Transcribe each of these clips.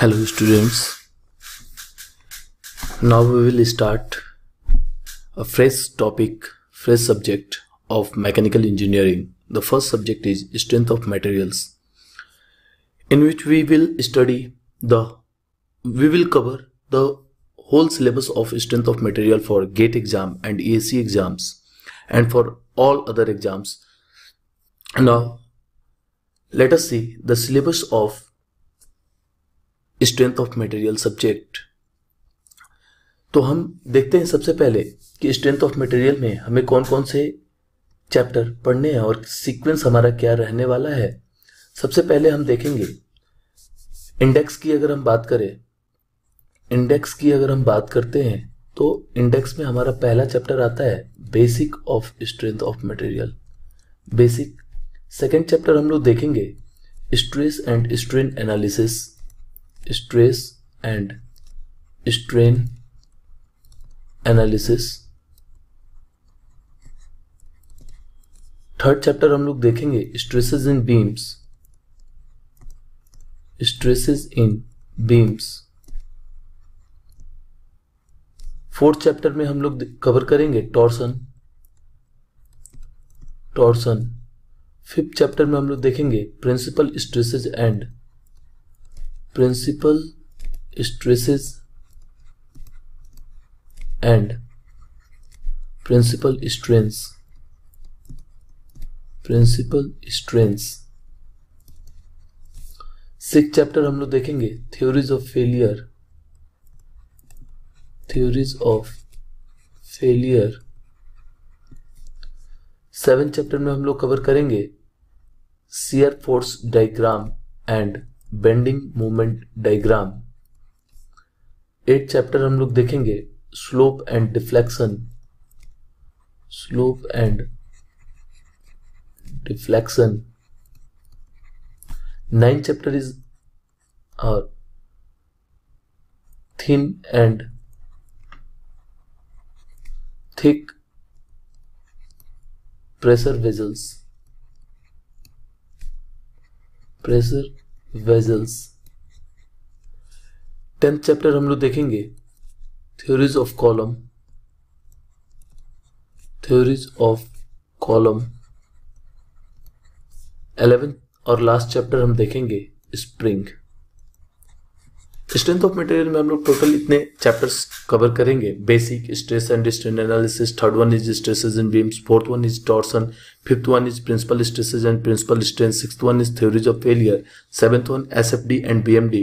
hello students now we will start a fresh topic fresh subject of mechanical engineering the first subject is strength of materials in which we will study the we will cover the whole syllabus of strength of material for gate exam and esc exams and for all other exams now let us see the syllabus of strength of material subject तो हम देखते हैं सबसे पहले कि strength of material में हमें कौन कौन से चैप्टर पढ़ने हैं और सीक्वेंस हमारा क्या रहने वाला है सबसे पहले हम देखेंगे इंडेक्स की अगर हम बात करें इंडेक्स की अगर हम बात करते हैं तो इंडेक्स में हमारा पहला चैप्टर आता है basic of strength of material basic second chapter हम लोग देखेंगे stress and strain analysis stress and strain analysis third chapter हम लोग देखेंगे stresses in beams stresses in beams fourth chapter में हम लोग कवर करेंगे टॉर्सन टॉर्सन फिफ्थ चैप्टर में हम लोग देखेंगे principal stresses and principal stresses and principal strains principal strains six chapter हम लोग देखेंगे theories of failure theories of failure seven chapter में हम लोग कवर करेंगे shear force diagram and bending movement diagram eight chapter हम लोग देखेंगे slope and deflection slope and deflection nine chapter is और thin and thick pressure vessels pressure vessels tenth chapter हम लोग देखेंगे theories of column theories of column eleventh और last chapter हम देखेंगे स्प्रिंग स्ट्रेंथ ऑफ मटेरियल में हम लोग टोटल इतने चैप्टर्स कवर करेंगे basic stress and strain analysis third one is stresses in beams fourth one is torsion fifth one is principal stresses and principal strain sixth one is theories of failure seventh one S F D and B M D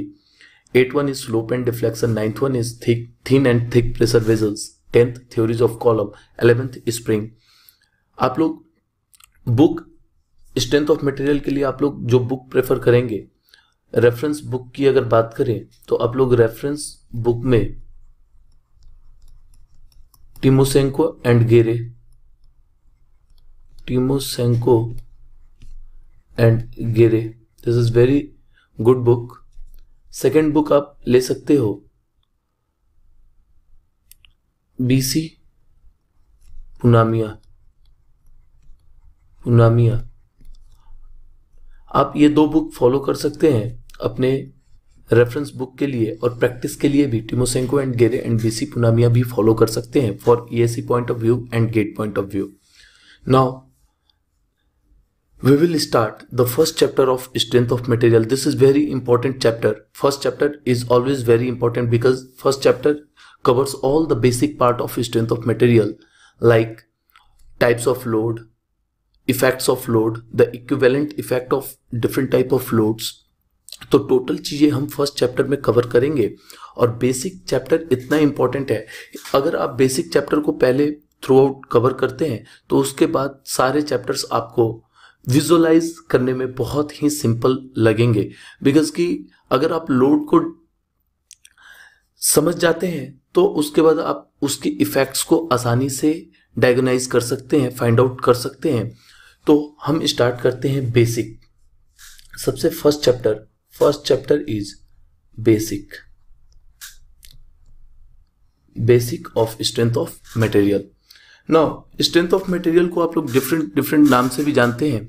eight one is slope and deflection ninth one is thick thin and thick pressure vessels tenth theories of column eleventh spring आप लोग book strength of material के लिए आप लोग जो book prefer करेंगे reference book की अगर बात करें तो आप लोग रेफरेंस बुक में Timoshenko and Gere Timoshenko and Gere this is very good book second book आप ले सकते हो बीसी पुनामिया पुनामिया आप ये दो बुक फॉलो कर सकते हैं अपने रेफरेंस बुक के लिए और प्रैक्टिस के लिए भी Timoshenko and Gere and B C Punmia भी फॉलो कर सकते हैं for ESC point of view and GATE point of view now we will start the first chapter of strength of material this is very important chapter first chapter is always very important because first chapter covers all the basic part of strength of material like types of load effects of load the equivalent effect of different type of loads तो total चीज़ें हम first chapter में cover करेंगे और basic chapter इतना important है अगर आप बेसिक चैप्टर को पहले थ्रू आउट कवर करते हैं तो उसके बाद सारे चैप्टर्स आपको विजुअलाइज करने में बहुत ही सिंपल लगेंगे बिकॉज कि अगर आप लोड को समझ जाते हैं तो उसके बाद आप उसके इफेक्ट्स को आसानी से डायगोनाइज कर सकते हैं फाइंड आउट कर सकते हैं तो हम स्टार्ट करते हैं बेसिक सबसे first chapter first chapter is basic basic of strength of material now strength of material को आप लोग different different नाम से भी जानते हैं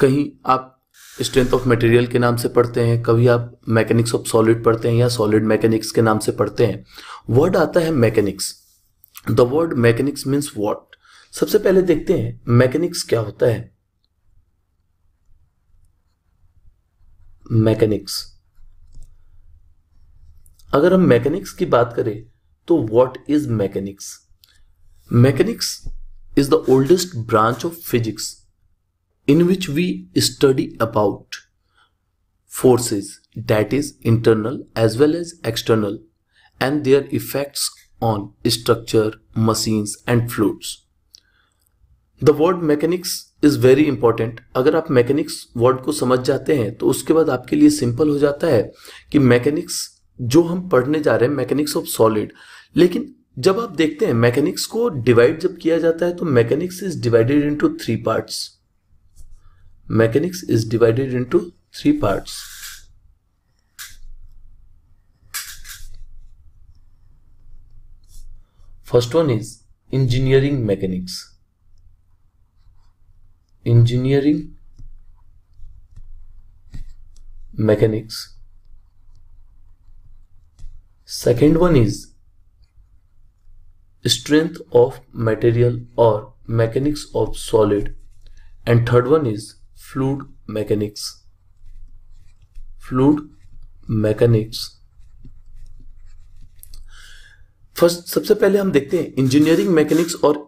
कहीं आप स्ट्रेंथ ऑफ मटेरियल के नाम से पढ़ते हैं कभी आप मैकेनिक्स ऑफ सॉलिड पढ़ते हैं या सॉलिड मैकेनिक्स के नाम से पढ़ते हैं वर्ड आता है mechanics the word mechanics means what सबसे पहले देखते हैं मैकेनिक्स क्या होता है मैकेनिक्स अगर हम मैकेनिक्स की बात करें तो what is mechanics mechanics is the oldest branch of physics in which we study about forces that is internal as well as external and their effects on structure machines and fluids the word mechanics is very important अगर आप mechanics word को समझ जाते हैं तो उसके बाद आपके लिए सिंपल हो जाता है कि मैकेनिक्स जो हम पढ़ने जा रहे हैं मैकेनिक्स ऑफ सॉलिड लेकिन जब आप देखते हैं मैकेनिक्स को डिवाइड जब किया जाता है तो mechanics is divided into three parts mechanics is divided into three parts first one is engineering mechanics engineering mechanics second one is strength of material और mechanics of solid and third one is fluid mechanics fluid mechanics first सबसे पहले हम देखते हैं engineering mechanics और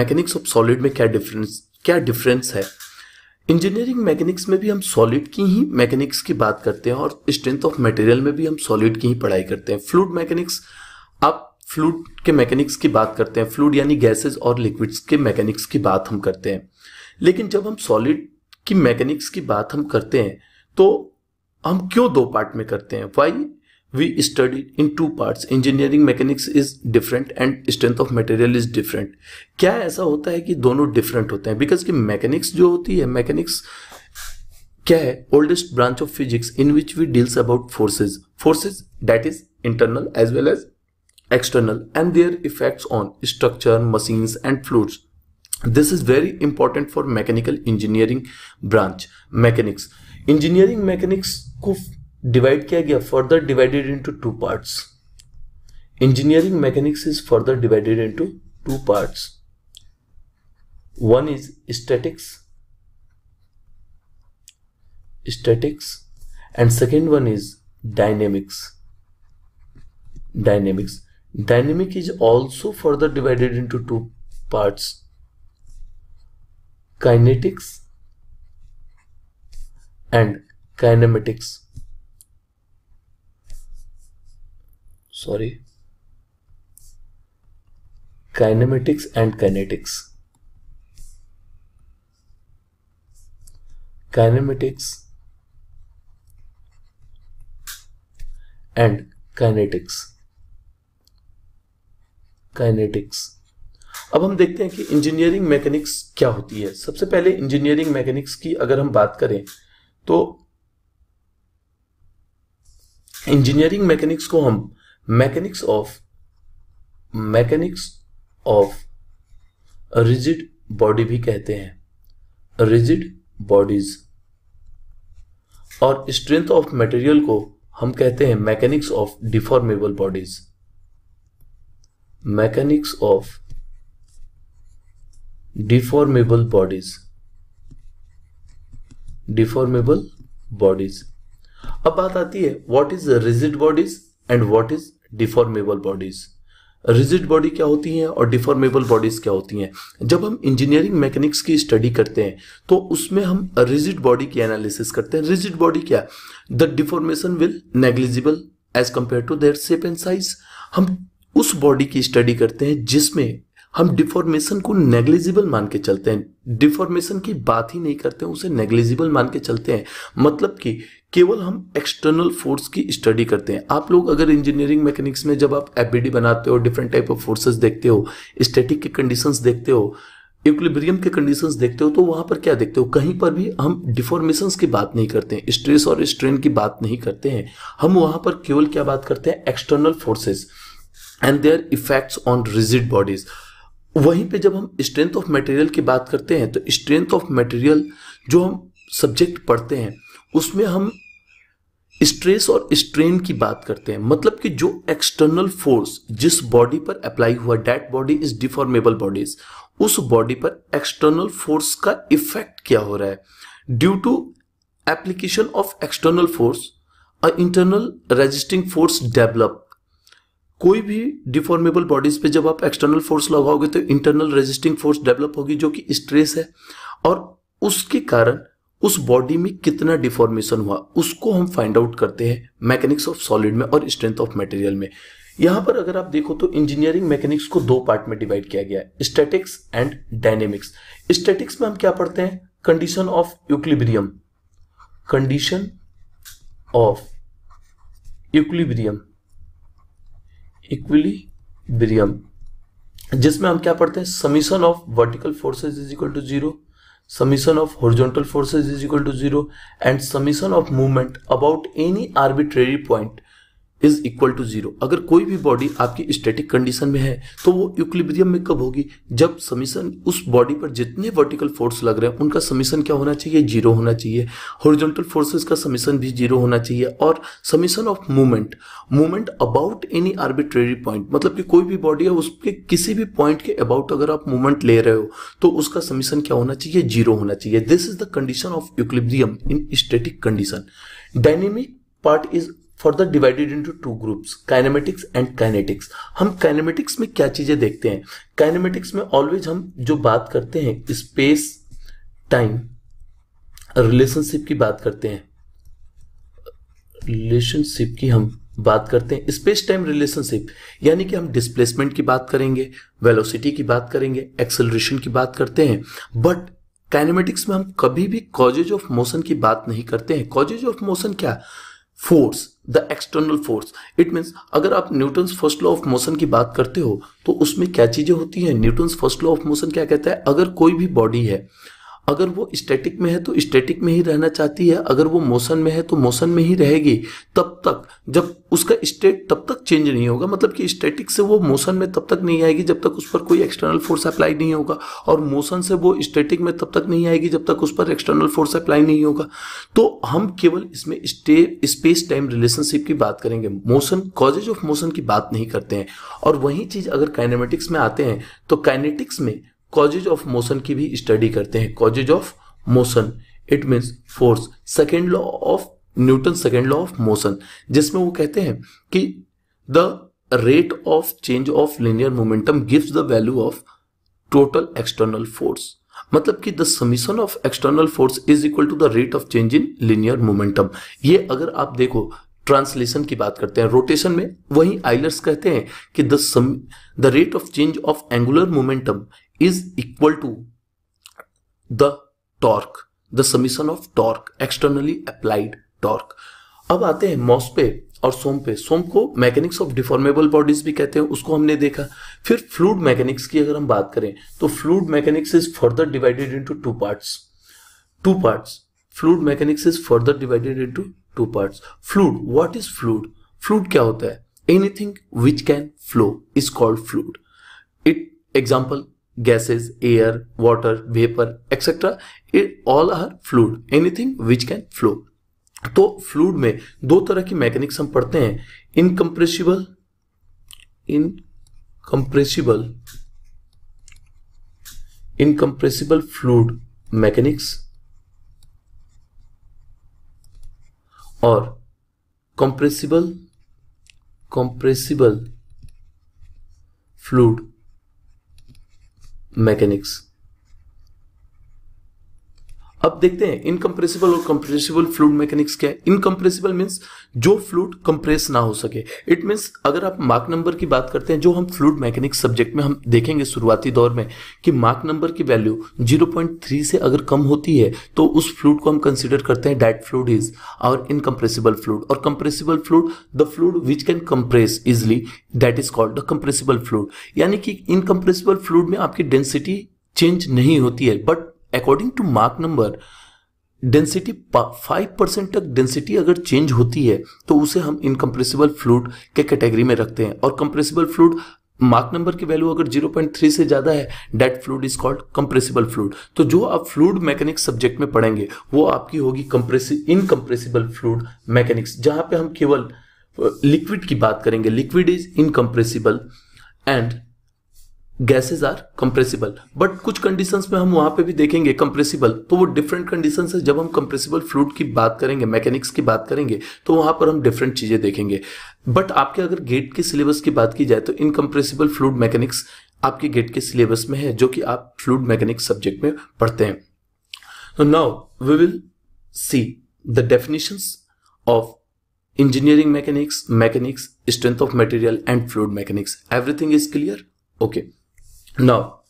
mechanics of solid में क्या difference क्या डिफरेंस है इंजीनियरिंग मैकेनिक्स में भी हम सॉलिड की ही मैकेनिक्स की बात करते हैं और स्ट्रेंथ ऑफ मटेरियल में भी हम सॉलिड की ही पढ़ाई करते हैं फ्लूड मैकेनिक्स आप फ्लूड के मैकेनिक्स की बात करते हैं फ्लूड यानी गैसेस और लिक्विड्स के मैकेनिक्स की बात हम करते हैं लेकिन जब हम सॉलिड की मैकेनिक्स की बात हम करते हैं तो हम क्यों दो पार्ट में करते हैं why we studied in two parts engineering mechanics is different and strength of material is different क्या ऐसा होता है कि दोनों different होते हैं because कि mechanics जो होती है mechanics क्या है oldest branch of physics in which we deals about forces forces that is internal as well as external and their effects on structure machines and fluids this is very important for mechanical engineering branch mechanics engineering mechanics को divide किया गया further divided into two parts engineering mechanics is further divided into two parts one is statics statics and second one is dynamics dynamics dynamic is also further divided into two parts kinetics and kinematics sorry kinematics and kinetics kinematics and kinetics kinetics अब हम देखते हैं कि engineering mechanics क्या होती है सबसे पहले इंजीनियरिंग मैकेनिक्स की अगर हम बात करें तो इंजीनियरिंग मैकेनिक्स को हम mechanics of mechanics of rigid body भी कहते हैं रिजिड बॉडीज और स्ट्रेंथ ऑफ मटेरियल को हम कहते हैं mechanics of deformable bodies mechanics of deformable bodies deformable bodies अब बात आती है what is rigid bodies and what is deformable bodies rigid body क्या होती हैं और डिफॉर्मेबल बॉडीज़ क्या होती हैं जब हम इंजीनियरिंग मैकेनिक्स की स्टडी करते हैं तो उसमें हम रिजिड बॉडी की एनालिसिस करते हैं रिजिड बॉडी क्या the deformation will negligible as compare to their shape and size हम उस बॉडी की स्टडी करते हैं जिसमें हम डिफॉर्मेशन को नेग्लिजिबल मान के चलते हैं डिफॉर्मेशन की बात ही नहीं करते उसे नेग्लिजिबल मान के चलते हैं मतलब कि केवल हम एक्सटर्नल फोर्स की स्टडी करते हैं आप लोग अगर इंजीनियरिंग मैकेनिक्स में जब आप एफ बनाते हो डिफरेंट टाइप ऑफ फोर्सेस देखते हो स्टैटिक के कंडीशंस देखते हो इक्विलिब्रियम के कंडीशंस देखते हो तो वहां पर क्या देखते हो कहीं पर भी हम डिफॉर्मेशन की बात नहीं करते हैं स्ट्रेस और स्ट्रेन की बात नहीं करते हैं हम वहां पर केवल क्या बात करते हैं external forces and their effects on rigid bodies वहीं पे जब हम स्ट्रेंथ ऑफ मटेरियल की बात करते हैं तो स्ट्रेंथ ऑफ मटेरियल जो हम सब्जेक्ट पढ़ते हैं उसमें हम स्ट्रेस और स्ट्रेन की बात करते हैं मतलब कि जो एक्सटर्नल फोर्स जिस बॉडी पर अप्लाई हुआ that body is deformable bodies उस बॉडी पर एक्सटर्नल फोर्स का इफेक्ट क्या हो रहा है due to application of external force a internal resisting force develop कोई भी डिफॉर्मेबल बॉडीज पे जब आप एक्सटर्नल फोर्स लगाओगे तो इंटरनल रेजिस्टिंग फोर्स डेवलप होगी जो कि स्ट्रेस है और उसके कारण उस बॉडी में कितना डिफॉर्मेशन हुआ उसको हम फाइंड आउट करते हैं मैकेनिक्स ऑफ सॉलिड में और स्ट्रेंथ ऑफ मटेरियल में यहां पर अगर आप देखो तो इंजीनियरिंग मैकेनिक्स को दो पार्ट में डिवाइड किया गया है स्टेटिक्स एंड डायनेमिक्स स्टेटिक्स में हम क्या पढ़ते हैं condition of equilibrium condition of equilibrium equilibrium जिसमें हम क्या पढ़ते हैं summation of vertical forces is equal to zero summation of horizontal forces is equal to zero and summation of movement about any arbitrary point is equal to zero अगर कोई भी body आपकी static condition में है तो वो यूक्लिब्रियम में कब होगी जब समीशन उस बॉडी पर जितने वर्टिकल फोर्स लग रहे हैं उनका समीशन क्या होना चाहिए जीरो होना चाहिए हॉरिजॉन्टल फोर्सेस का समीशन भी जीरो होना चाहिए और summation of movement movement about any arbitrary point मतलब कि कोई भी बॉडी है उसके किसी भी पॉइंट के अबाउट अगर आप मूवमेंट ले रहे हो तो उसका समीशन क्या होना चाहिए जीरो होना चाहिए this is the condition of equilibrium in static condition dynamic part is further divided into two groups kinematics and kinetics हम काइनेमेटिक्स में क्या चीजें देखते हैं काइनेमेटिक्स में ऑलवेज हम जो बात करते हैं स्पेस टाइम रिलेशनशिप की बात करते हैं रिलेशनशिप की हम बात करते हैं स्पेस टाइम रिलेशनशिप यानी कि हम डिस्प्लेसमेंट की बात करेंगे वेलोसिटी की बात करेंगे एक्सेलरेशन की बात करते हैं बट काइनेमेटिक्स में हम कभी भी कॉजेज ऑफ मोशन की बात नहीं करते हैं कॉजेज ऑफ मोशन क्या force the external force it means अगर आप Newton first law of motion की बात करते हो तो उसमें क्या चीजें होती हैं Newton first law of motion क्या कहता है अगर कोई भी बॉडी है अगर वो स्टैटिक में है तो स्टैटिक में ही रहना चाहती है अगर वो मोशन में है तो मोशन में ही रहेगी तब तक जब उसका स्टेट तब तक चेंज नहीं होगा मतलब कि स्टैटिक से वो मोशन में तब तक नहीं आएगी जब तक उस पर कोई एक्सटर्नल फोर्स अप्लाई नहीं होगा और मोशन से वो स्टैटिक में तब तक नहीं आएगी जब तक उस पर एक्सटर्नल फोर्स अप्लाई नहीं होगा तो हम केवल इसमें स्पेस टाइम रिलेशनशिप की बात करेंगे मोशन कॉजेज ऑफ मोशन की बात नहीं करते हैं और वही चीज अगर काइनेमेटिक्स में आते हैं तो काइनेटिक्स में कॉजेज ऑफ मोशन की भी स्टडी करते हैं causes of motion it means force second law of Newton second law of motion जिसमें वो कहते हैं कि the rate of change of linear momentum gives the value of total external force मतलब कि the summation of external force is equal to the rate of change in linear momentum ये अगर आप देखो ट्रांसलेशन की बात करते हैं रोटेशन में वही आइलर्स कहते हैं कि the sum the rate of change of angular momentum is equal to the torque, the summation of torque, externally applied torque. अब आते हैं मॉस पे और सोम पे सोम को मैकेनिक्स ऑफ डिफॉर्मेबल बॉडीज भी कहते हैं उसको हमने देखा फिर फ्लूड मैकेनिक्स की अगर हम बात करें तो fluid mechanics is further divided into two parts two parts fluid mechanics is further divided into two parts fluid what is fluid fluid क्या होता है anything which can flow is called fluid it example gases, air, water, vapor, etc. It all are fluid, anything which can flow. तो fluid में दो तरह की mechanics हम पढ़ते हैं incompressible incompressible incompressible fluid mechanics और कंप्रेसिबल कंप्रेसिबल फ्लूड mechanics अब देखते हैं इनकम्प्रेसिबल और कंप्रेसिबल फ्लूड मैकेनिक्स क्या है इनकम्प्रेसिबल मीन्स जो फ्लूड कंप्रेस ना हो सके इट मीन्स अगर आप मार्क नंबर की बात करते हैं जो हम फ्लूड मैकेनिक्स सब्जेक्ट में हम देखेंगे शुरुआती दौर में कि मार्क नंबर की वैल्यू 0.3 से अगर कम होती है तो उस फ्लूड को हम कंसिडर करते हैं that fluid is our incompressible fluid और compressible fluid the fluid which can compress easily that is called the compressible fluid यानी कि इनकम्प्रेसिबल फ्लूड में आपकी डेंसिटी चेंज नहीं होती है बट अकॉर्डिंग टू मार्क नंबर डेंसिटी फाइव परसेंट तक डेंसिटी अगर चेंज होती है तो उसे हम इनकम्प्रेसिबल फ्लूड के कैटेगरी में रखते हैं और कंप्रेसिबल फ्लूड मार्क नंबर की वैल्यू अगर 0.3 से ज़्यादा है that fluid is called compressible fluid तो जो आप फ्लूड मैकेनिक्स सब्जेक्ट में पढ़ेंगे वो आपकी होगी कंप्रेसि इनकम्प्रेसिबल फ्लूड मैकेनिक्स जहां पे हम केवल लिक्विड की बात करेंगे liquid is incompressible and gases are compressible but कुछ कंडीशन में हम वहां पे भी देखेंगे कंप्रेसिबल तो वो डिफरेंट कंडीशन है जब हम कंप्रेसिबल फ्लूड की बात करेंगे मैकेनिक्स की बात करेंगे तो वहां पर हम डिफरेंट चीजें देखेंगे बट आपके अगर गेट के सिलेबस की बात की जाए तो इनकम्प्रेसिबल फ्लूड मैकेनिक्स आपके गेट के सिलेबस में है जो कि आप फ्लूड मैकेनिक्स सब्जेक्ट में पढ़ते हैं तो now we will see the definition of engineering mechanics mechanics strength of material and fluid mechanics everything is clear okay Now,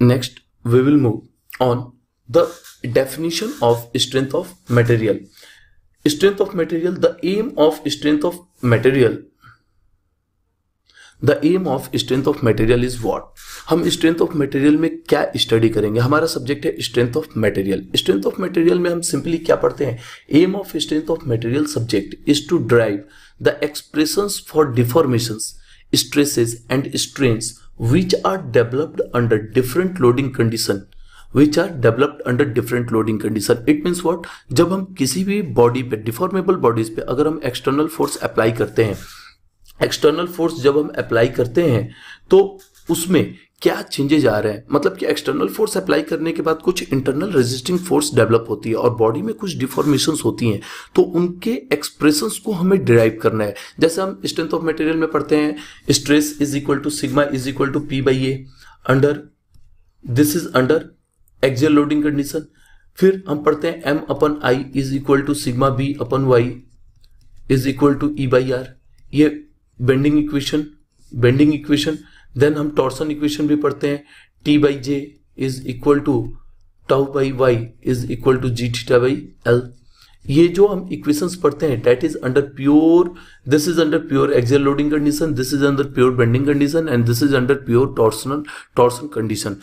next we will move on the definition of strength of material. Strength of material, the aim of strength of material the aim of strength of material is what हम strength of material में क्या study करेंगे हमारा subject है strength of material strength of material में हम simply क्या पढ़ते हैं aim of strength of material subject is to drive the expression for deformation stresses and strength which are developed under different loading condition which are developed under different loading condition it means what जब हम किसी भी body पे deformable bodies पे अगर हम external force apply करते हैं एक्सटर्नल फोर्स जब हम अप्लाई करते हैं तो उसमें क्या चेंजेज आ रहे हैं मतलब कि एक्सटर्नल फोर्स अप्लाई करने के बाद कुछ इंटरनल रेजिस्टिंग फोर्स डेवलप होती है और बॉडी में कुछ डिफॉर्मेशन होती हैं तो उनके एक्सप्रेशन को हमें डिराइव करना है जैसे हम स्ट्रेंथ ऑफ मटेरियल में पढ़ते हैं stress is equal to sigma is equal to P by A under this is under axial loading condition फिर हम पढ़ते हैं M upon I is equal to sigma B upon Y is equal to E by R ये bending equation bending equation then हम torsion equation भी पढ़ते हैं T by J is equal to tau by Y is equal to G theta by L ये जो हम equations पढ़ते हैं that is under pure this is under pure axial loading condition this is under pure bending condition and this is under pure torsional torsion condition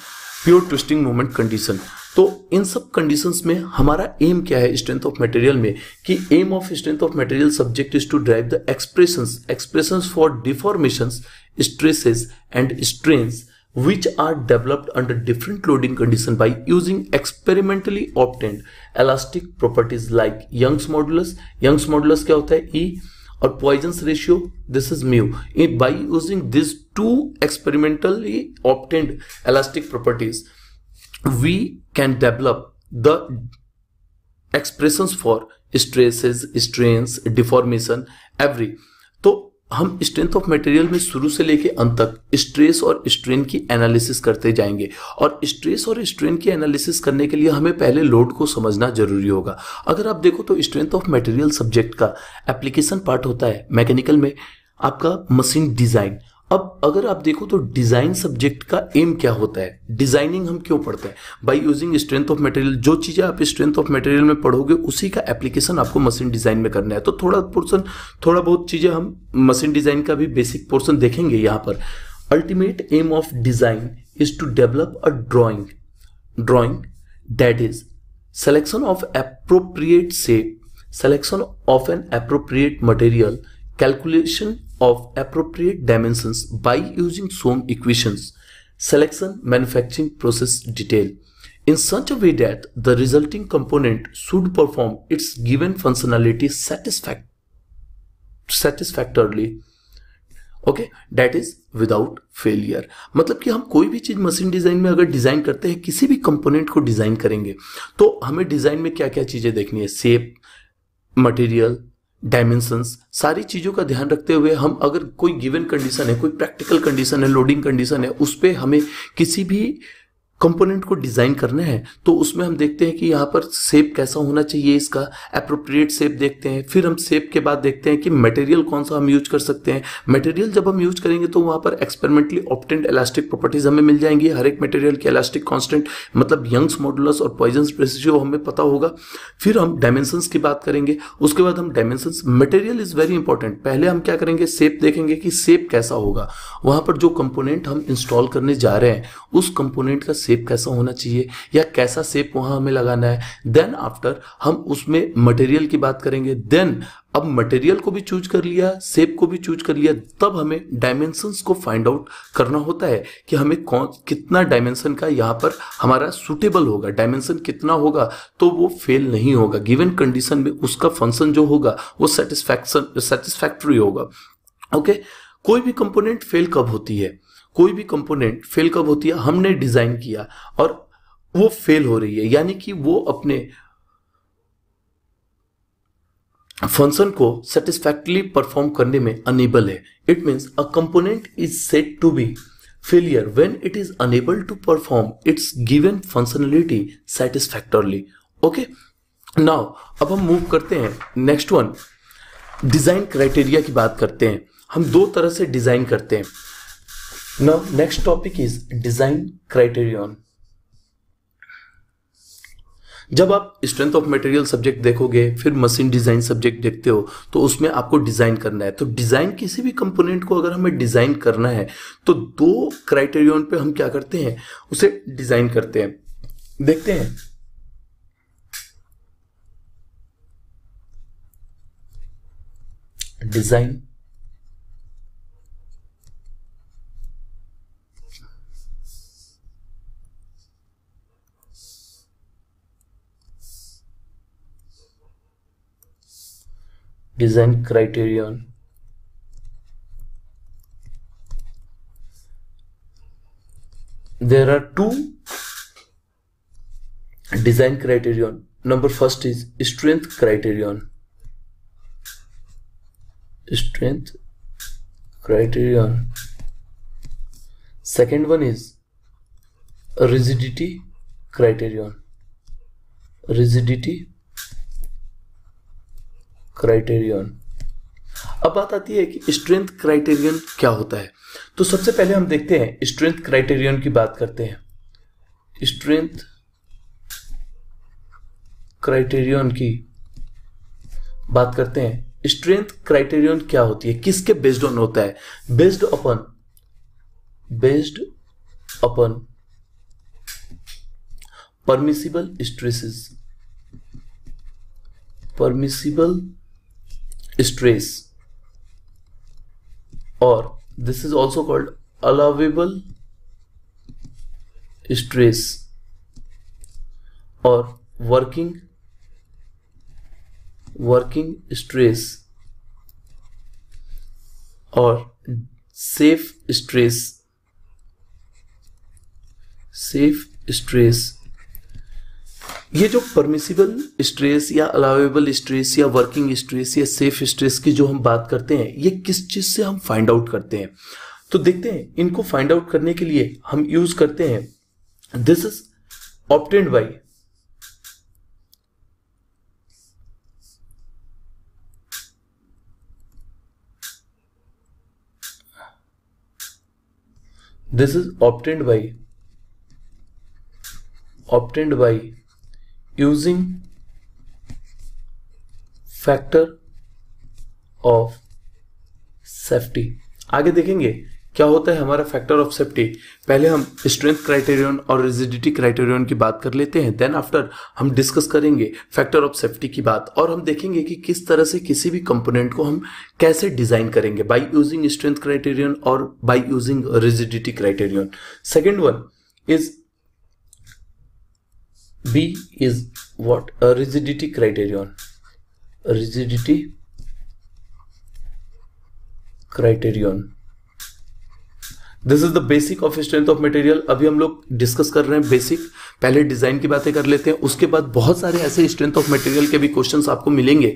pure twisting moment condition तो इन सब condition में हमारा M क्या है strength of material में कि aim of strength of material subject is to drive the expression expressions for deformations stresses and strains which are developed under different loading condition by using experimentally obtained elastic properties like Young's modulus Young's modulus क्या होता है E e और Poisson ratio this is mu by using this two experimentally obtained elastic properties we can develop the expressions for stresses strains deformation every तो हम strength of material में शुरू से लेके अंत तक स्ट्रेस और स्ट्रेन की एनालिसिस करते जाएंगे और स्ट्रेस और स्ट्रेन की एनालिसिस करने के लिए हमें पहले लोड को समझना जरूरी होगा अगर आप देखो तो स्ट्रेंथ ऑफ मटेरियल सब्जेक्ट का एप्लीकेशन पार्ट होता है मैकेनिकल में आपका मशीन डिजाइन अब अगर आप देखो तो डिजाइन सब्जेक्ट का एम क्या होता है डिजाइनिंग हम क्यों पढ़ते हैं by using strength of material जो चीजें आप स्ट्रेंथ ऑफ मटेरियल में पढ़ोगे उसी का एप्लीकेशन आपको मशीन डिजाइन में करना है तो थोड़ा पोर्सन थोड़ा बहुत चीजें हम मशीन डिजाइन का भी बेसिक पोर्सन देखेंगे यहां पर ultimate aim of design is to develop a drawing drawing that is selection of appropriate shape selection of an appropriate material calculation of appropriate dimensions by using some equations, selection manufacturing process detail in such a way that the resulting component should perform its given functionality satisfact satisfactorily okay that is without failure मतलब कि हम कोई भी चीज machine design में अगर design करते हैं किसी भी कंपोनेंट को डिजाइन करेंगे तो हमें डिजाइन में क्या क्या चीजें देखनी है सेप मटेरियल डायमेंशंस सारी चीज़ों का ध्यान रखते हुए हम अगर कोई गिवन कंडीशन है कोई प्रैक्टिकल कंडीशन है लोडिंग कंडीशन है उस पर हमें किसी भी कंपोनेंट को डिज़ाइन करना है तो उसमें हम देखते हैं कि यहाँ पर सेप कैसा होना चाहिए इसका अप्रोप्रिएट सेप देखते हैं फिर हम सेप के बाद देखते हैं कि मटेरियल कौन सा हम यूज कर सकते हैं मटेरियल जब हम यूज करेंगे तो वहाँ पर एक्सपेरिमेंटली ऑप्टेंट इलास्टिक प्रॉपर्टीज हमें मिल जाएंगी हर एक मटेरियल की इलास्टिक कॉन्स्टेंट मतलब यंग्स मॉडुलस और पॉइजन रेसियो हमें पता होगा फिर हम डायमेंशंस की बात करेंगे उसके बाद हम dimensions material is very important पहले हम क्या करेंगे सेप देखेंगे कि सेप कैसा होगा वहाँ पर जो कंपोनेंट हम इंस्टॉल करने जा रहे हैं उस कंपोनेंट का सेप कैसा होना चाहिए या कैसा सेप वहां हमें लगाना है देन आफ्टर हम उसमें मटेरियल की बात करेंगे देन अब मटेरियल को भी चूज कर लिया सेप को भी चूज कर लिया तब हमें डायमेंशंस को फाइंड आउट करना होता है कि हमें कौन कितना डायमेंशन का यहाँ पर हमारा सुटेबल होगा डायमेंशन कितना होगा तो वो फेल नहीं होगा गिवन कंडीशन में उसका फंक्शन जो होगा वो सेटिस्फैक्शन सेटिस्फैक्ट्री होगा ओके okay? कोई भी कंपोनेंट फेल कब होती है कोई भी कंपोनेंट फेल कब होती है हमने डिजाइन किया और वो फेल हो रही है यानी कि वो अपने फंक्शन को सेटिस्फैक्टली परफॉर्म करने में अनेबल है it means a component is set to be failure when it is unable to perform its given functionality satisfactorily okay now अब हम मूव करते हैं नेक्स्ट वन डिजाइन क्राइटेरिया की बात करते हैं हम दो तरह से डिजाइन करते हैं Now, next topic is design criterion. जब आप स्ट्रेंथ ऑफ मटेरियल सब्जेक्ट देखोगे फिर मशीन डिजाइन सब्जेक्ट देखते हो तो उसमें आपको डिजाइन करना है तो डिजाइन किसी भी कंपोनेंट को अगर हमें डिजाइन करना है तो दो क्राइटेरियन पे हम क्या करते हैं उसे डिजाइन करते हैं देखते हैं design design criterion there are two design criterion number first is strength criterion strength criterion second one is rigidity criterion rigidity criterion अब बात आती है कि स्ट्रेंथ क्राइटेरियन क्या होता है तो सबसे पहले हम देखते हैं स्ट्रेंथ क्राइटेरियन की बात करते हैं स्ट्रेंथ क्राइटेरियन की बात करते हैं स्ट्रेंथ क्राइटेरियन क्या होती है किसके बेस्ड ऑन होता है based upon based upon permissible stresses permissible stress or this is also called allowable stress or working working stress or safe stress safe stress ये जो परमिसिबल स्ट्रेस या अलावेबल स्ट्रेस या वर्किंग स्ट्रेस या safe stress की जो हम बात करते हैं ये किस चीज़ से हम फाइंड आउट करते हैं तो देखते हैं इनको फाइंड आउट करने के लिए हम यूज करते हैं this is obtained by this is obtained by obtained by using factor of safety आगे देखेंगे क्या होता है हमारा फैक्टर ऑफ सेफ्टी पहले हम स्ट्रेंथ क्राइटेरियन और रिजिडिटी क्राइटेरियन की बात कर लेते हैं देन आफ्टर हम डिस्कस करेंगे फैक्टर ऑफ सेफ्टी की बात और हम देखेंगे कि किस तरह से किसी भी कंपोनेंट को हम कैसे डिजाइन करेंगे बाय यूजिंग स्ट्रेंथ क्राइटेरियन और by using rigidity criterion second one is B is what? A rigidity criterion. A rigidity criterion. This is the basic of strength of material अभी हम लोग डिस्कस कर रहे हैं बेसिक पहले design की बातें कर लेते हैं उसके बाद बहुत सारे ऐसे स्ट्रेंथ ऑफ मटेरियल के भी क्वेश्चंस आपको मिलेंगे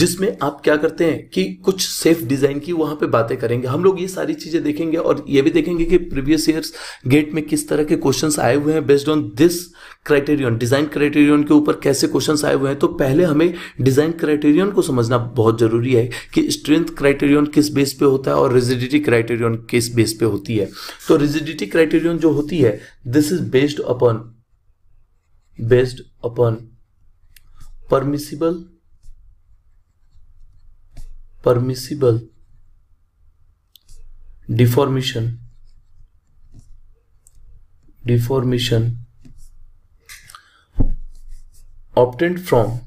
जिसमें आप क्या करते हैं कि कुछ सेफ डिज़ाइन की वहाँ पे बातें करेंगे हम लोग ये सारी चीज़ें देखेंगे और ये भी देखेंगे कि प्रीवियस ईयर्स गेट में किस तरह के क्वेश्चन आए हुए हैं based on this criterion design criterion के ऊपर कैसे क्वेश्चन आए हुए हैं तो पहले हमें डिज़ाइन क्राइटेरियन को समझना बहुत ज़रूरी है कि स्ट्रेंथ क्राइटेरियन किस बेस पे होता है और रिजिडिटी क्राइटेरियन किस बेस पे होती है तो रिजिडिटी क्राइटेरियन जो होती है this is based upon based upon permissible permissible deformation deformation obtained from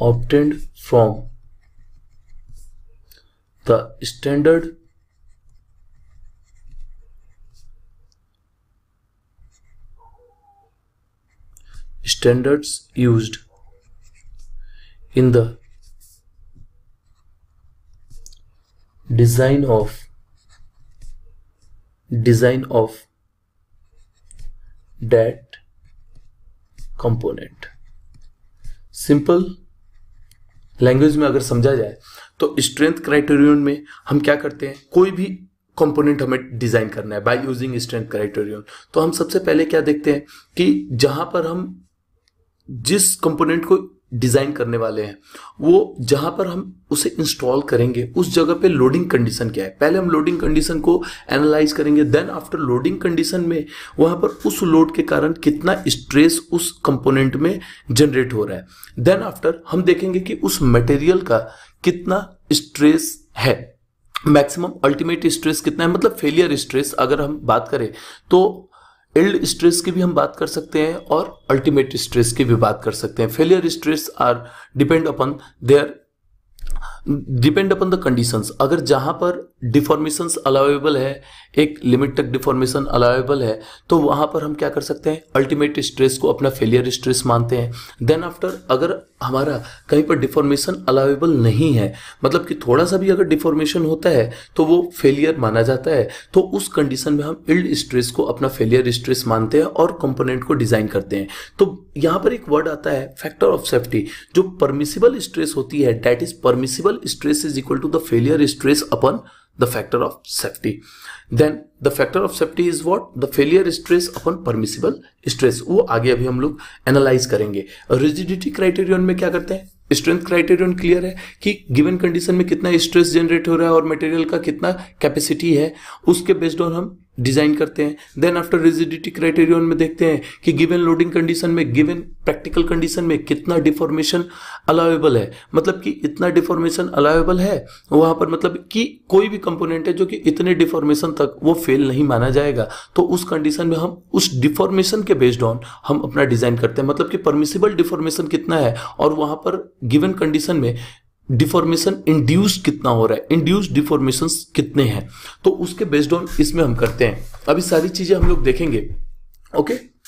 obtained from the standard standards used in the design of design of that component simple language में अगर समझा जाए तो स्ट्रेंथ क्राइटेरियन में हम क्या करते हैं कोई भी कंपोनेंट हमें डिजाइन करना है बाय यूजिंग स्ट्रेंथ क्राइटेरियन तो हम सबसे पहले क्या देखते हैं कि जहां पर हम जिस कंपोनेंट को डिज़ाइन करने वाले हैं वो जहां पर हम उसे इंस्टॉल करेंगे उस जगह पे लोडिंग कंडीशन क्या है पहले हम लोडिंग कंडीशन को एनालाइज करेंगे देन आफ्टर लोडिंग कंडीशन में वहां पर उस लोड के कारण कितना स्ट्रेस उस कंपोनेंट में जनरेट हो रहा है देन आफ्टर हम देखेंगे कि उस मटेरियल का कितना स्ट्रेस है मैक्सिमम अल्टीमेट स्ट्रेस कितना है मतलब फेलियर स्ट्रेस अगर हम बात करें तो इल्ड स्ट्रेस की भी हम बात कर सकते हैं और अल्टीमेट स्ट्रेस की भी बात कर सकते हैं failure stress are depend upon their depend upon the conditions अगर जहां पर डिफॉर्मेशन अलाउेबल है एक लिमिट तक डिफॉर्मेशन अलाउेबल है तो वहां पर हम क्या कर सकते हैं अल्टीमेट स्ट्रेस को अपना फेलियर स्ट्रेस मानते हैं देन आफ्टर अगर हमारा कहीं पर डिफॉर्मेशन अलाउेबल नहीं है मतलब कि थोड़ा सा भी अगर डिफॉर्मेशन होता है तो वो फेलियर माना जाता है तो उस कंडीशन में हम इल्ड स्ट्रेस को अपना फेलियर स्ट्रेस मानते हैं और कंपोनेंट को डिज़ाइन करते हैं तो यहाँ पर एक वर्ड आता है फैक्टर ऑफ सेफ्टी जो परमिसिबल स्ट्रेस होती है that is permissible stress is equal to the failure stress upon the factor of safety. Then the factor of safety is what? The failure stress upon permissible stress. wo aage abhi hum log analyze karenge rigidity criterion mein kya karte hain strength criterion clear है कि given condition में कितना stress generate हो रहा है और material का कितना कैपेसिटी है उसके बेस्ड ऑन हम डिज़ाइन करते हैं देन आफ्टर रिजिडिटी क्राइटेरियन में देखते हैं कि गिवन लोडिंग कंडीशन में गिवन प्रैक्टिकल कंडीशन में कितना डिफॉर्मेशन अलाउेबल है मतलब कि इतना डिफॉर्मेशन अलाउेबल है वहां पर मतलब कि कोई भी कंपोनेंट है जो कि इतने डिफॉर्मेशन तक वो फेल नहीं माना जाएगा तो उस कंडीशन में हम उस डिफॉर्मेशन के बेस्ड ऑन हम अपना डिज़ाइन करते हैं मतलब कि परमिसिबल डिफॉर्मेशन कितना है और वहां पर गिवन कंडीशन में डिफॉर्मेशन इंड्यूस कितना हो रहा है इंड्यूस डिफॉर्मेशन कितने हैं तो उसके बेस्ड ऑन इसमें हम करते हैं अभी सारी चीजें हम लोग देखेंगे ओके